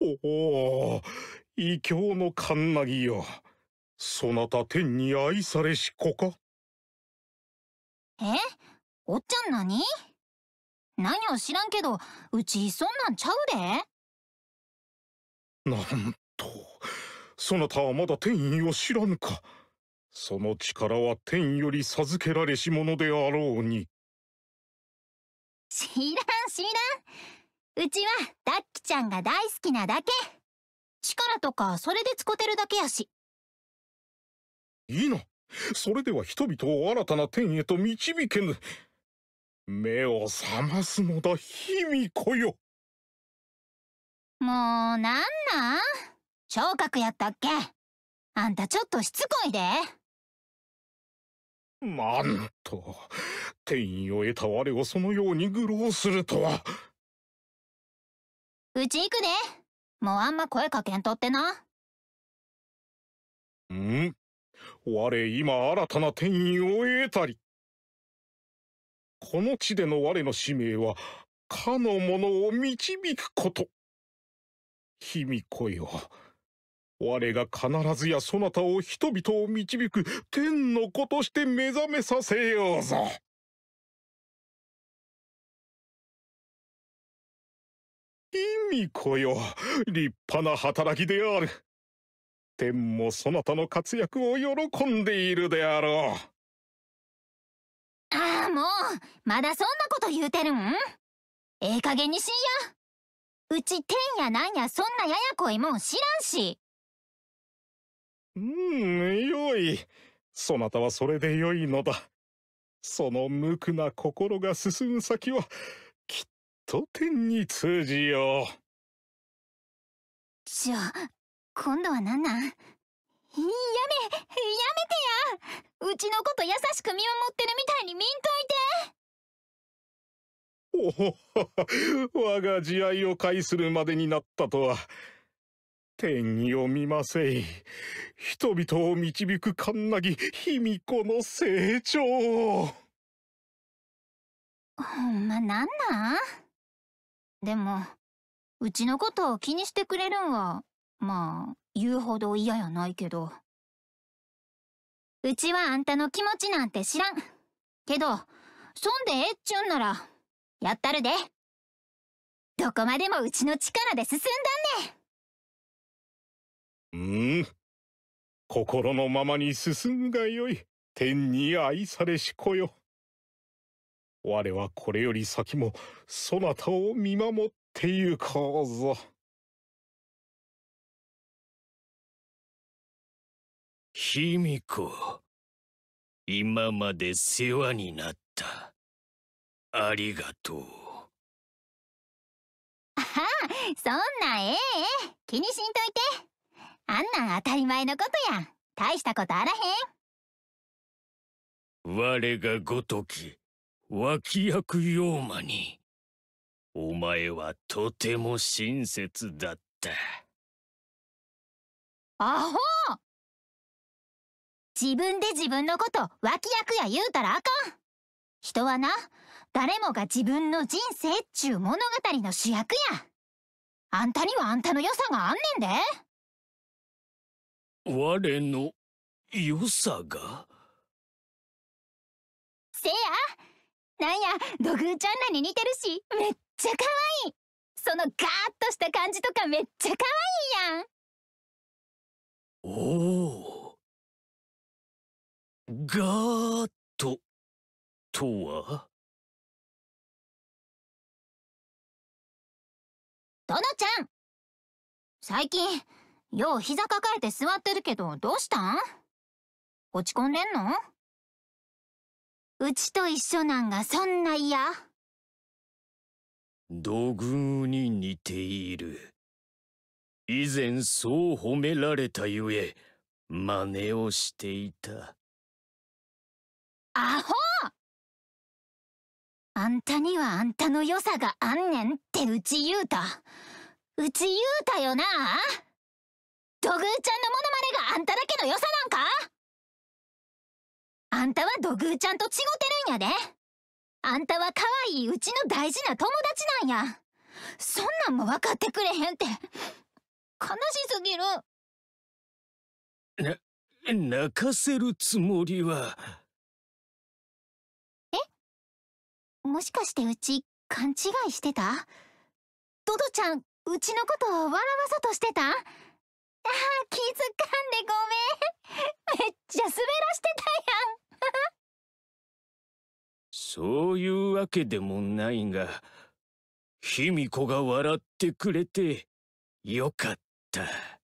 おお異教のカンナギよそなた天に愛されし子かえおっちゃん何何を知らんけどうちそんなんちゃうでなんとそなたはまだ天意を知らぬかその力は天より授けられし者であろうに知らん知らんうちはダッキちゃんが大好きなだけ力とかそれで使てるだけやしいいのそれでは人々を新たな天へと導けぬ目を覚ますのだ卑弥呼よもうなんなん聴覚やったっけあんたちょっとしつこいでなんと天意を得た我をそのように愚弄するとはうち行くね。もうあんま声かけんとってな。ん我今新たな転移を得たり。この地での我の使命は、かの者を導くこと。卑弥呼よ。我が必ずやそなたを人々を導く天の子として目覚めさせようぞ。意味こよ立派な働きである天もそなたの活躍を喜んでいるであろうああもうまだそんなこと言うてるんええ加減にしんやうち天やなんやそんなややこいもん知らんしうんよいそなたはそれでよいのだその無垢な心が進む先は当店に通じようじゃあ今度は何なんやめやめてやうちのこと優しく見守ってるみたいに見んといておお我が慈愛を介するまでになったとは天にを見ませい人々を導くカンナギ卑弥呼の成長ほんまなんなんでも、うちのことを気にしてくれるんは、まあ、言うほど嫌やないけど。うちはあんたの気持ちなんて知らん。けど、そんでええっちゅんなら、やったるで。どこまでもうちの力で進んだんね。うん。心のままに進むがよい。天に愛されし子よ。我はこれより先もそなたを見守ってゆこうぞ。卑弥呼、今まで世話になった。ありがとう。ああ、そんなええ気にしんといて。あんなん当たり前のことや。大したことあらへん。我がごとき。脇役妖魔にお前はとても親切だったアホ自分で自分のこと脇役や言うたらあかん人はな誰もが自分の人生っちゅう物語の主役やあんたにはあんたの良さがあんねんで我の良さがせやなんや土偶ちゃんらに似てるしめっちゃ可愛いそのガーッとした感じとかめっちゃ可愛いやんおおガーッととはどのちゃん最近よう膝抱えて座ってるけどどうしたん落ち込んでんのうちと一緒なんがそんな嫌土偶に似ている以前そう褒められたゆえ真似をしていたアホあんたにはあんたの良さがあんねんってうち言うたうち言うたよな土偶ちゃんのモノマネがあんただけの良さなんかあんたは土偶ちゃんと違ごてるんやで。あんたは可愛いうちの大事な友達なんや。そんなんも分かってくれへんって。悲しすぎる。な、泣かせるつもりは。えもしかしてうち勘違いしてたドドちゃん、うちのことを笑わそうとしてたああ、気づかんでごめん。めっちゃ滑らしてたやん。そういうわけでもないが、卑弥呼が笑ってくれてよかった。